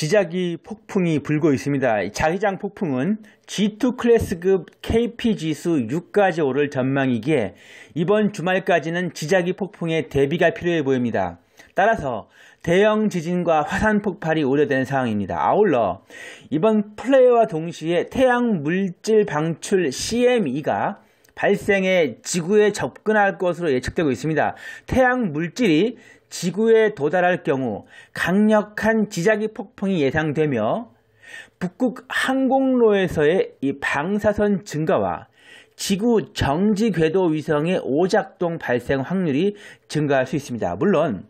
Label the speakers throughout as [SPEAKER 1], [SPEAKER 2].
[SPEAKER 1] 지자기 폭풍이 불고 있습니다. 자기장 폭풍은 G2 클래스급 KP 지수 6까지 오를 전망이기에 이번 주말까지는 지자기 폭풍에 대비가 필요해 보입니다. 따라서 대형 지진과 화산 폭발이 우려되는 상황입니다. 아울러 이번 플레이와 동시에 태양 물질 방출 CME가 발생해 지구에 접근할 것으로 예측되고 있습니다. 태양 물질이 지구에 도달할 경우 강력한 지자기 폭풍이 예상되며 북극 항공로에서의 이 방사선 증가와 지구 정지 궤도 위성의 오작동 발생 확률이 증가할 수 있습니다. 물론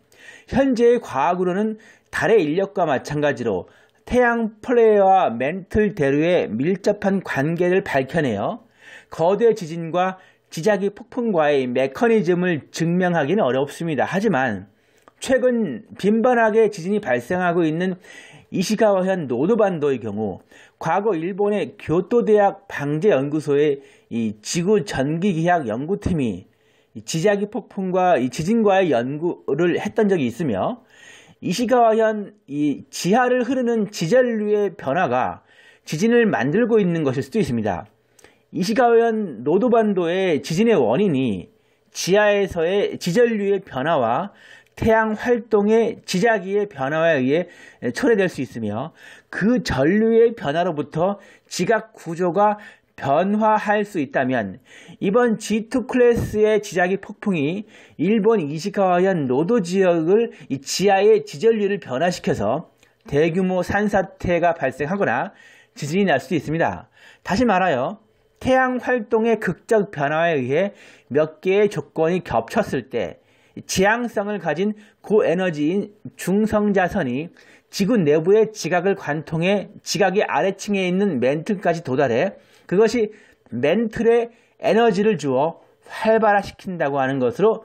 [SPEAKER 1] 현재의 과학으로는 달의 인력과 마찬가지로 태양 플레이와 멘틀 대류의 밀접한 관계를 밝혀내어 거대 지진과 지자기 폭풍과의 메커니즘을 증명하기는 어렵습니다. 하지만 최근 빈번하게 지진이 발생하고 있는 이시가와현 노도반도의 경우 과거 일본의 교토대학 방재연구소의 이 지구 전기기학 연구팀이 지자기 폭풍과 지진과의 연구를 했던 적이 있으며 이시가와현 이 지하를 흐르는 지절류의 변화가 지진을 만들고 있는 것일 수도 있습니다. 이시가현 노도반도의 지진의 원인이 지하에서의 지전류의 변화와 태양 활동의 지자기의 변화에 의해 초래될 수 있으며 그 전류의 변화로부터 지각 구조가 변화할 수 있다면 이번 G2 클래스의 지자기 폭풍이 일본 이시카와현 노도 지역을 지하의 지전류를 변화시켜서 대규모 산사태가 발생하거나 지진이 날 수도 있습니다. 다시 말하여 태양 활동의 극적 변화에 의해 몇 개의 조건이 겹쳤을 때 지향성을 가진 고에너지인 중성자선이 지구 내부의 지각을 관통해 지각의 아래층에 있는 멘틀까지 도달해 그것이 멘틀에 에너지를 주어 활발화시킨다고 하는 것으로